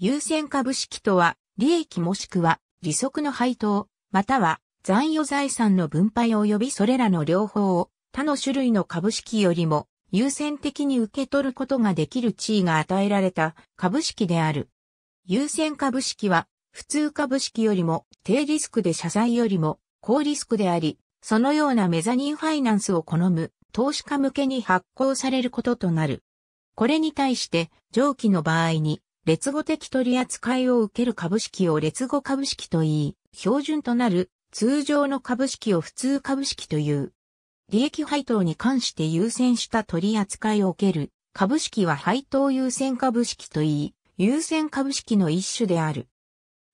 優先株式とは、利益もしくは利息の配当、または残余財産の分配及びそれらの両方を他の種類の株式よりも優先的に受け取ることができる地位が与えられた株式である。優先株式は普通株式よりも低リスクで謝罪よりも高リスクであり、そのようなメザニンファイナンスを好む投資家向けに発行されることとなる。これに対して上記の場合に劣後的取り扱いを受ける株式を劣後株式と言い、標準となる通常の株式を普通株式という。利益配当に関して優先した取り扱いを受ける株式は配当優先株式と言い、優先株式の一種である。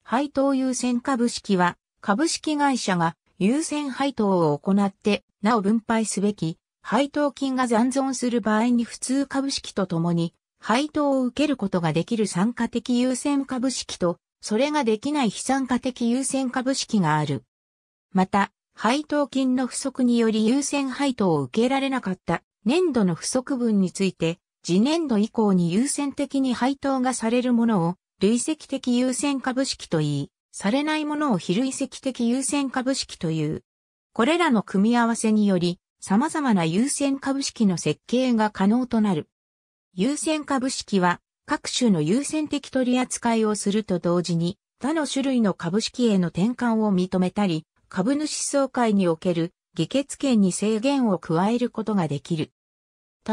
配当優先株式は株式会社が優先配当を行ってなお分配すべき配当金が残存する場合に普通株式とともに配当を受けることができる参加的優先株式と、それができない非参加的優先株式がある。また、配当金の不足により優先配当を受けられなかった年度の不足分について、次年度以降に優先的に配当がされるものを累積的優先株式と言い、されないものを非累積的優先株式という。これらの組み合わせにより、様々な優先株式の設計が可能となる。優先株式は各種の優先的取り扱いをすると同時に他の種類の株式への転換を認めたり、株主総会における議決権に制限を加えることができる。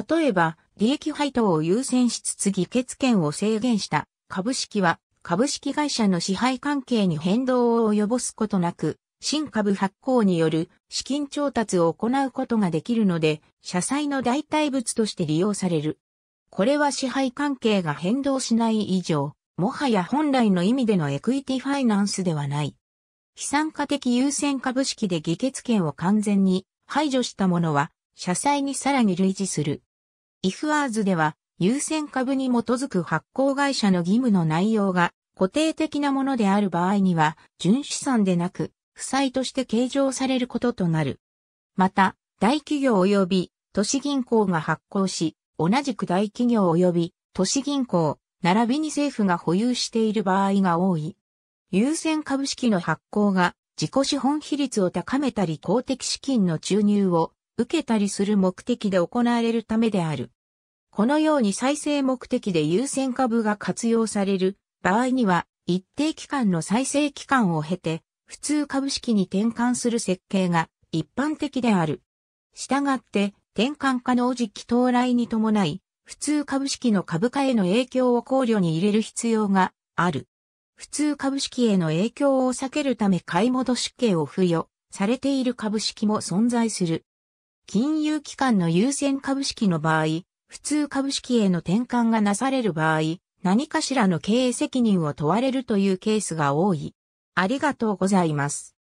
例えば、利益配当を優先しつつ議決権を制限した株式は株式会社の支配関係に変動を及ぼすことなく、新株発行による資金調達を行うことができるので、社債の代替物として利用される。これは支配関係が変動しない以上、もはや本来の意味でのエクイティファイナンスではない。非参加的優先株式で議決権を完全に排除したものは、社債にさらに類似する。イフアーズでは、優先株に基づく発行会社の義務の内容が固定的なものである場合には、純資産でなく、負債として計上されることとなる。また、大企業及び都市銀行が発行し、同じく大企業及び都市銀行、並びに政府が保有している場合が多い。優先株式の発行が自己資本比率を高めたり公的資金の注入を受けたりする目的で行われるためである。このように再生目的で優先株が活用される場合には一定期間の再生期間を経て普通株式に転換する設計が一般的である。したがって転換可能時期到来に伴い、普通株式の株価への影響を考慮に入れる必要がある。普通株式への影響を避けるため買い戻し系を付与されている株式も存在する。金融機関の優先株式の場合、普通株式への転換がなされる場合、何かしらの経営責任を問われるというケースが多い。ありがとうございます。